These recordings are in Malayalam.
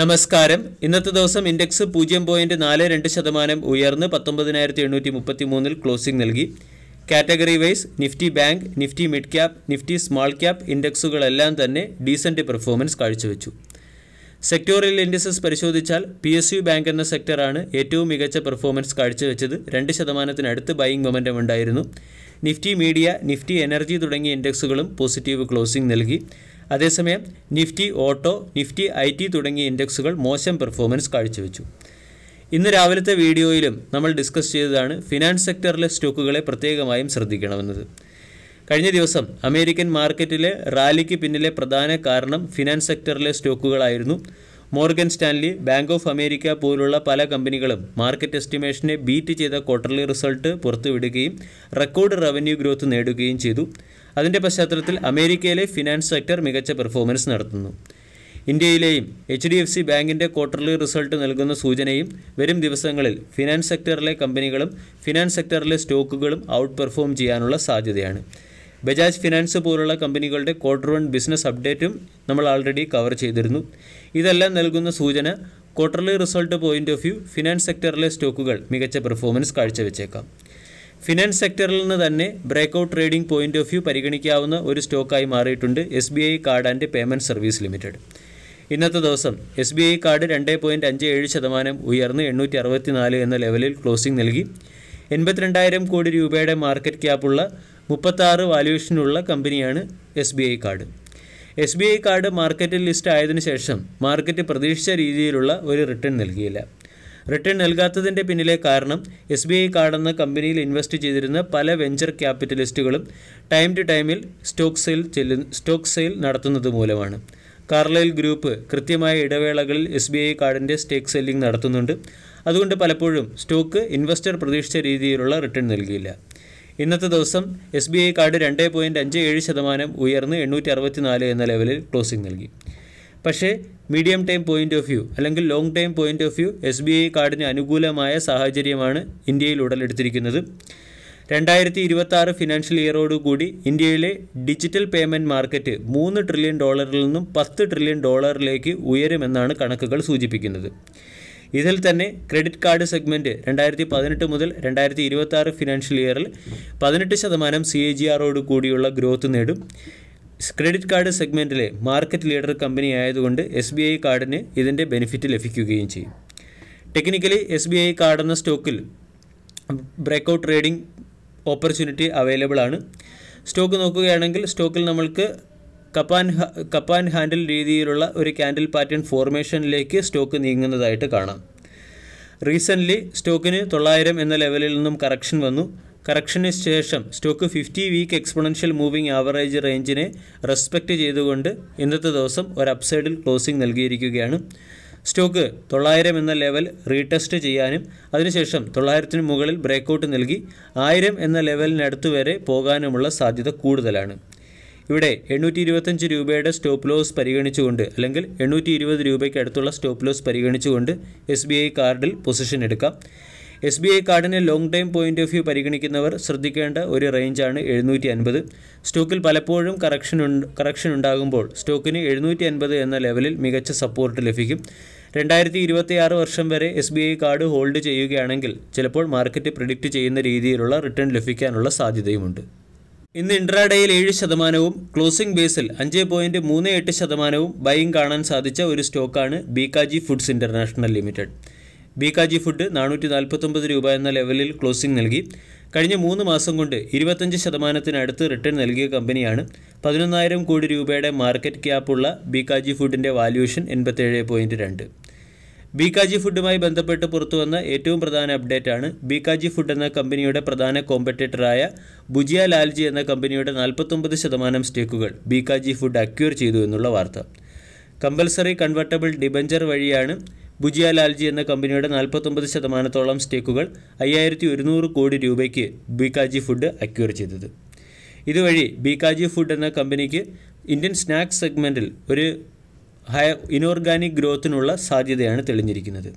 നമസ്കാരം ഇന്നത്തെ ദിവസം ഇൻഡെക്സ് പൂജ്യം പോയിന്റ് നാല് രണ്ട് ശതമാനം ഉയർന്ന് പത്തൊമ്പതിനായിരത്തി എണ്ണൂറ്റി മുപ്പത്തി മൂന്നിൽ ക്ലോസിംഗ് നൽകി category wise Nifty bank Nifty mid cap Nifty small cap ഇൻഡെക്സുകളെല്ലാം തന്നെ ഡീസൻറ്റ് പെർഫോമൻസ് കാഴ്ചവെച്ചു സെക്ടോറിയൽ ഇൻഡസസ് പരിശോധിച്ചാൽ പി എസ് യു ബാങ്ക് എന്ന സെക്ടറാണ് ഏറ്റവും മികച്ച പെർഫോമൻസ് കാഴ്ചവെച്ചത് രണ്ട് ശതമാനത്തിനടുത്ത് ബൈയിങ് മൊമെൻറ്റം ഉണ്ടായിരുന്നു നിഫ്റ്റി മീഡിയ നിഫ്റ്റി എനർജി തുടങ്ങിയ ഇൻഡെക്സുകളും പോസിറ്റീവ് ക്ലോസിംഗ് നൽകി അതേസമയം Nifty auto Nifty I T തുടങ്ങിയ ഇൻഡെക്സുകൾ മോശം പെർഫോമൻസ് കാഴ്ചവെച്ചു ഇന്ന് രാവിലത്തെ വീഡിയോയിലും നമ്മൾ ഡിസ്കസ് ചെയ്തതാണ് ഫിനാൻസ് സെക്ടറിലെ സ്റ്റോക്കുകളെ പ്രത്യേകമായും ശ്രദ്ധിക്കണമെന്നത് കഴിഞ്ഞ ദിവസം അമേരിക്കൻ മാർക്കറ്റിലെ റാലിക്ക് പിന്നിലെ പ്രധാന കാരണം ഫിനാൻസ് സെക്ടറിലെ സ്റ്റോക്കുകളായിരുന്നു Morgan Stanley bank of America പോലുള്ള പല കമ്പനികളും മാർക്കറ്റ് എസ്റ്റിമേഷനെ ബീറ്റ് ചെയ്ത ക്വാർട്ടർലി റിസൾട്ട് പുറത്തുവിടുകയും റെക്കോർഡ് റവന്യൂ ഗ്രോത്ത് നേടുകയും ചെയ്തു അതിൻ്റെ പശ്ചാത്തലത്തിൽ അമേരിക്കയിലെ ഫിനാൻസ് സെക്ടർ മികച്ച പെർഫോമൻസ് നടത്തുന്നു ഇന്ത്യയിലെയും എച്ച് ഡി എഫ് സി ബാങ്കിൻ്റെ ക്വാർട്ടർലി റിസൾട്ട് നൽകുന്ന സൂചനയും വരും ദിവസങ്ങളിൽ ഫിനാൻസ് സെക്ടറിലെ കമ്പനികളും ഫിനാൻസ് സെക്ടറിലെ സ്റ്റോക്കുകളും ഔട്ട് പെർഫോം ചെയ്യാനുള്ള സാധ്യതയാണ് ബജാജ് ഫിനാൻസ് പോലുള്ള കമ്പനികളുടെ ക്വാർട്ടർ വൺ ബിസിനസ് അപ്ഡേറ്റും നമ്മൾ ആൾറെഡി കവർ ചെയ്തിരുന്നു ഇതെല്ലാം നൽകുന്ന സൂചന quarterly result point of view finance സെക്ടറിലെ സ്റ്റോക്കുകൾ മികച്ച പെർഫോമൻസ് കാഴ്ചവെച്ചേക്കാം ഫിനാൻസ് സെക്ടറിൽ നിന്ന് തന്നെ breakout trading point of view പരിഗണിക്കാവുന്ന ഒരു സ്റ്റോക്കായി മാറിയിട്ടുണ്ട് S B I card and payment service limited ഇന്നത്തെ ദിവസം എസ് ബി ഐ കാർഡ് രണ്ട് പോയിൻറ്റ് അഞ്ച് ഏഴ് ശതമാനം ഉയർന്ന് എണ്ണൂറ്റി നാല് എന്ന ലെവലിൽ ക്ലോസിംഗ് നൽകി എൺപത്തിരണ്ടായിരം കോടി രൂപയുടെ മാർക്കറ്റ് ക്യാപ്പുള്ള മുപ്പത്താറ് വാല്യൂഷനുള്ള കമ്പനിയാണ് S B I card S B I card മാർക്കറ്റിൽ ലിസ്റ്റ് ആയതിനു ശേഷം മാർക്കറ്റ് പ്രതീക്ഷിച്ച രീതിയിലുള്ള ഒരു റിട്ടേൺ നൽകിയില്ല റിട്ടേൺ നൽകാത്തതിൻ്റെ പിന്നിലെ കാരണം എസ് ബി ഐ കാർഡെന്ന കമ്പനിയിൽ ഇൻവെസ്റ്റ് ചെയ്തിരുന്ന പല വെഞ്ചർ ക്യാപിറ്റലിസ്റ്റുകളും ടൈം ടു ടൈമിൽ സ്റ്റോക്ക് സെയിൽ ചെല്ലു സ്റ്റോക്ക് സെയിൽ നടത്തുന്നത് മൂലമാണ് കാർലൈൽ ഗ്രൂപ്പ് കൃത്യമായ ഇടവേളകളിൽ എസ് ബി ഐ കാർഡിൻ്റെ സ്റ്റേക്ക് സെല്ലിംഗ് നടത്തുന്നുണ്ട് അതുകൊണ്ട് പലപ്പോഴും സ്റ്റോക്ക് ഇൻവെസ്റ്റർ പ്രതീക്ഷിച്ച രീതിയിലുള്ള റിട്ടേൺ നൽകിയില്ല ഇന്നത്തെ ദിവസം എസ് ബി ഐ കാർഡ് രണ്ട് പോയിൻറ്റ് അഞ്ച് ഏഴ് ശതമാനം ഉയർന്ന് എണ്ണൂറ്റി അറുപത്തി നാല് എന്ന ലെവലിൽ ക്ലോസിംഗ് നൽകി പക്ഷേ medium time point of view അല്ലെങ്കിൽ long time point of view S B I കാർഡിന് അനുകൂലമായ സാഹചര്യമാണ് ഇന്ത്യയിൽ ഉടലെടുത്തിരിക്കുന്നത് രണ്ടായിരത്തി ഇരുപത്തി ആറ് ഫിനാൻഷ്യൽ ഇയറോടുകൂടി ഇന്ത്യയിലെ ഡിജിറ്റൽ പേയ്മെൻറ്റ് മാർക്കറ്റ് മൂന്ന് ട്രില്യൺ ഡോളറിൽ നിന്നും പത്ത് ട്രില്യൺ ഡോളറിലേക്ക് ഉയരുമെന്നാണ് കണക്കുകൾ സൂചിപ്പിക്കുന്നത് ഇതിൽ തന്നെ ക്രെഡിറ്റ് കാർഡ് സെഗ്മെൻറ്റ് രണ്ടായിരത്തി പതിനെട്ട് മുതൽ രണ്ടായിരത്തി ഇരുപത്തി ആറ് ഫിനാൻഷ്യൽ ഇയറിൽ പതിനെട്ട് ശതമാനം സി എ ജി ആറോടുകൂടിയുള്ള കൂടിയുള്ള ഗ്രോത്ത് നേടും ക്രെഡിറ്റ് കാർഡ് സെഗ്മെൻറ്റിലെ മാർക്കറ്റ് ലീഡർ കമ്പനി ആയതുകൊണ്ട് എസ് ബി ഐ കാർഡിന് ഇതിൻ്റെ ബെനിഫിറ്റ് ലഭിക്കുകയും ചെയ്യും technically S B I card എന്ന സ്റ്റോക്കിൽ ബ്രേക്കൗട്ട് ട്രേഡിംഗ് ഓപ്പർച്യൂണിറ്റി അവൈലബിൾ ആണ് സ്റ്റോക്ക് നോക്കുകയാണെങ്കിൽ സ്റ്റോക്കിൽ നമ്മൾക്ക് കപ്പാൻ കപ്പാൻ ഹാൻഡിൽ രീതിയിലുള്ള ഒരു ക്യാൻഡിൽ പാറ്റേൺ ഫോർമേഷനിലേക്ക് സ്റ്റോക്ക് നീങ്ങുന്നതായിട്ട് കാണാം റീസെൻ്റ്ലി സ്റ്റോക്കിന് തൊള്ളായിരം എന്ന ലെവലിൽ നിന്നും കറക്ഷൻ വന്നു കറക്ഷന് ശേഷം stock fifty week exponential moving average റേഞ്ചിനെ റെസ്പെക്റ്റ് ചെയ്തുകൊണ്ട് ഇന്നത്തെ ദിവസം ഒരു അപ്സൈഡിൽ ക്ലോസിംഗ് നൽകിയിരിക്കുകയാണ് സ്റ്റോക്ക് തൊള്ളായിരം എന്ന ലെവൽ റീടെസ്റ്റ് ചെയ്യാനും അതിനുശേഷം തൊള്ളായിരത്തിന് മുകളിൽ ബ്രേക്കൗട്ട് നൽകി ആയിരം എന്ന ലെവലിനടുത്ത് വരെ പോകാനുമുള്ള സാധ്യത കൂടുതലാണ് ഇവിടെ എണ്ണൂറ്റി ഇരുപത്തഞ്ച് രൂപയുടെ സ്റ്റോപ്പ് ലോസ് പരിഗണിച്ചുകൊണ്ട് അല്ലെങ്കിൽ എണ്ണൂറ്റി ഇരുപത് രൂപയ്ക്ക് അടുത്തുള്ള സ്റ്റോപ്പ് ലോസ് പരിഗണിച്ചുകൊണ്ട് എസ് ബി ഐ കാർഡിൽ പൊസിഷൻ എടുക്കാം എസ് ബി ഐ കാർഡിനെ long time point of view പരിഗണിക്കുന്നവർ ശ്രദ്ധിക്കേണ്ട ഒരു റേഞ്ചാണ് എഴുന്നൂറ്റി അൻപത് സ്റ്റോക്കിൽ പലപ്പോഴും കറക്ഷൻ കറക്ഷൻ ഉണ്ടാകുമ്പോൾ സ്റ്റോക്കിന് എഴുന്നൂറ്റി അൻപത് എന്ന ലെവലിൽ മികച്ച സപ്പോർട്ട് ലഭിക്കും രണ്ടായിരത്തി ഇരുപത്തി ആറ് വർഷം വരെ S B I card hold ചെയ്യുകയാണെങ്കിൽ ചിലപ്പോൾ മാർക്കറ്റ് പ്രിഡിക്റ്റ് ചെയ്യുന്ന രീതിയിലുള്ള റിട്ടേൺ ലഭിക്കാനുള്ള സാധ്യതയുമുണ്ട് ഇന്ന് ഇൻട്രാഡേയിൽ ഏഴ് ശതമാനവും ക്ലോസിംഗ് ബേസിൽ അഞ്ച് പോയിന്റ് മൂന്ന് എട്ട് ശതമാനവും ബൈയിങ് കാണാൻ സാധിച്ച ഒരു സ്റ്റോക്കാണ് Bikaji foods international limited Bikaji food നാനൂറ്റി നാൽപ്പത്തൊമ്പത് രൂപ എന്ന ലെവലിൽ ക്ലോസിംഗ് നൽകി കഴിഞ്ഞ മൂന്ന് മാസം കൊണ്ട് ഇരുപത്തഞ്ച് ശതമാനത്തിനടുത്ത് റിട്ടേൺ നൽകിയ കമ്പനിയാണ് പതിനൊന്നായിരം കോടി രൂപയുടെ മാർക്കറ്റ് ക്യാപ്പുള്ള ബീക്കാജി ഫുഡിൻ്റെ വാല്യൂഷൻ എൺപത്തേഴ് പോയിൻറ്റ് രണ്ട് ബീക്കാജി ഫുഡുമായി ബന്ധപ്പെട്ട് പുറത്തുവന്ന ഏറ്റവും പ്രധാന അപ്ഡേറ്റാണ് ബീക്കാജി ഫുഡ് എന്ന കമ്പനിയുടെ പ്രധാന കോമ്പറ്റേറ്ററായ ബുജിയ ലാൽജി എന്ന കമ്പനിയുടെ നാൽപ്പത്തൊമ്പത് ശതമാനം സ്റ്റേക്കുകൾ ബീക്കാജി ഫുഡ് അക്യൂർ ചെയ്തു എന്നുള്ള വാർത്ത കമ്പൽസറി കൺവെർട്ടബിൾ ഡിബഞ്ചർ വഴിയാണ് ബുജിയ ലാൽജി എന്ന കമ്പനിയുടെ നാൽപ്പത്തൊമ്പത് ശതമാനത്തോളം സ്റ്റേക്കുകൾ അയ്യായിരത്തി ഒരുന്നൂറ് കോടി രൂപയ്ക്ക് ബീക്കാജി ഫുഡ് അക്യൂർ ചെയ്തത് ഇതുവഴി ബീക്കാജി ഫുഡ് എന്ന കമ്പനിക്ക് ഇന്ത്യൻ സ്നാക്സ് സെഗ്മെൻറ്റിൽ ഒരു ഹയ ഇനോർഗാനിക് ഗ്രോത്തിനുള്ള സാധ്യതയാണ് തെളിഞ്ഞിരിക്കുന്നത്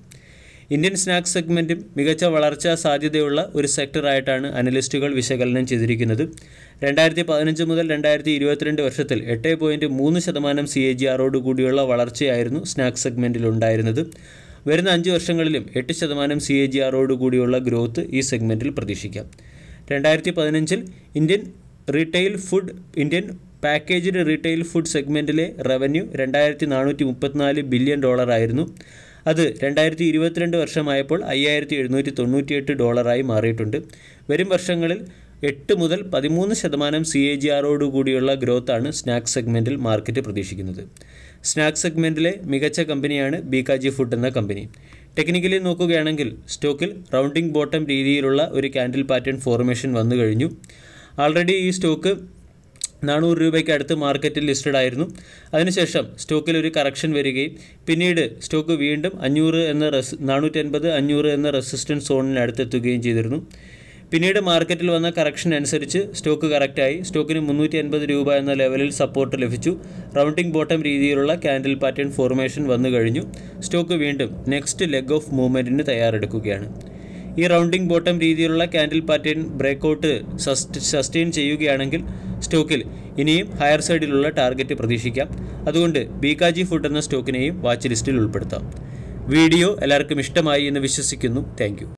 ഇന്ത്യൻ സ്നാക്സ് സെഗ്മെൻറ്റും മികച്ച വളർച്ചാ സാധ്യതയുള്ള ഒരു സെക്ടറായിട്ടാണ് അനലിസ്റ്റുകൾ വിശകലനം ചെയ്തിരിക്കുന്നത് രണ്ടായിരത്തി പതിനഞ്ച് മുതൽ രണ്ടായിരത്തി ഇരുപത്തിരണ്ട് വർഷത്തിൽ എട്ട് പോയിൻറ്റ് മൂന്ന് ശതമാനം സി എ ജി ആറോട് കൂടിയുള്ള വളർച്ചയായിരുന്നു സ്നാക്സ് സെഗ്മെൻറ്റിൽ ഉണ്ടായിരുന്നത് വരുന്ന അഞ്ച് വർഷങ്ങളിലും എട്ട് ശതമാനം സി എ ജി ആറോട് കൂടിയുള്ള ഗ്രോത്ത് ഈ സെഗ്മെൻറ്റിൽ പ്രതീക്ഷിക്കാം രണ്ടായിരത്തി പതിനഞ്ചിൽ Indian retail food Indian packaged retail food സെഗ്മെൻറ്റിലെ റവന്യൂ രണ്ടായിരത്തി നാനൂറ്റി മുപ്പത്തിനാല് ബില്യൺ ഡോളറായിരുന്നു അത് രണ്ടായിരത്തി ഇരുപത്തിരണ്ട് വർഷമായപ്പോൾ അയ്യായിരത്തി എഴുന്നൂറ്റി തൊണ്ണൂറ്റിയെട്ട് ഡോളറായി മാറിയിട്ടുണ്ട് വരും വർഷങ്ങളിൽ എട്ട് മുതൽ പതിമൂന്ന് ശതമാനം സി എ ജി ആറോടു കൂടിയുള്ള ഗ്രോത്താണ് സ്നാക്ക് സെഗ്മെൻറ്റിൽ മാർക്കറ്റ് പ്രതീക്ഷിക്കുന്നത് സ്നാക്ക് സെഗ്മെൻറ്റിലെ മികച്ച കമ്പനിയാണ് ബീകാജി ഫുഡ് എന്ന കമ്പനി ടെക്നിക്കലി നോക്കുകയാണെങ്കിൽ സ്റ്റോക്കിൽ റൗണ്ടിംഗ് ബോട്ടം രീതിയിലുള്ള ഒരു കാൻഡിൽ പാറ്റേൺ ഫോർമേഷൻ വന്നു കഴിഞ്ഞു ആൾറെഡി ഈ സ്റ്റോക്ക് നാനൂറ് രൂപയ്ക്ക് അടുത്ത് മാർക്കറ്റിൽ ലിസ്റ്റഡ് ആയിരുന്നു അതിനുശേഷം സ്റ്റോക്കിൽ ഒരു കറക്ഷൻ വരികയും പിന്നീട് സ്റ്റോക്ക് വീണ്ടും അഞ്ഞൂറ് എന്ന റെസ് നാനൂറ്റി അൻപത് അഞ്ഞൂറ് എന്ന റെസിസ്റ്റൻസ് സോണിന് അടുത്തെത്തുകയും ചെയ്തിരുന്നു പിന്നീട് മാർക്കറ്റിൽ വന്ന കറക്ഷൻ അനുസരിച്ച് സ്റ്റോക്ക് കറക്റ്റായി സ്റ്റോക്കിന് മുന്നൂറ്റി അൻപത് രൂപ എന്ന ലെവലിൽ സപ്പോർട്ട് ലഭിച്ചു റൗണ്ടിംഗ് ബോട്ടം രീതിയിലുള്ള ക്യാൻഡിൽ പാറ്റേൺ ഫോർമേഷൻ വന്നു കഴിഞ്ഞു സ്റ്റോക്ക് വീണ്ടും നെക്സ്റ്റ് ലെഗ് ഓഫ് മൂവ്മെൻറ്റിന് തയ്യാറെടുക്കുകയാണ് ഈ റൗണ്ടിംഗ് ബോട്ടം രീതിയിലുള്ള ക്യാൻഡിൽ പാറ്റേൺ ബ്രേക്കൗട്ട് സസ്റ്റെയിൻ ചെയ്യുകയാണെങ്കിൽ സ്റ്റോക്കിൽ ഇനിയും ഹയർ സൈഡിലുള്ള ടാർഗറ്റ് പ്രതീക്ഷിക്കാം അതുകൊണ്ട് ബീകാജി ഫുഡ് എന്ന സ്റ്റോക്കിനെയും വാച്ച് ലിസ്റ്റിൽ ഉൾപ്പെടുത്താം വീഡിയോ എല്ലാവർക്കും ഇഷ്ടമായി എന്ന് വിശ്വസിക്കുന്നു താങ്ക്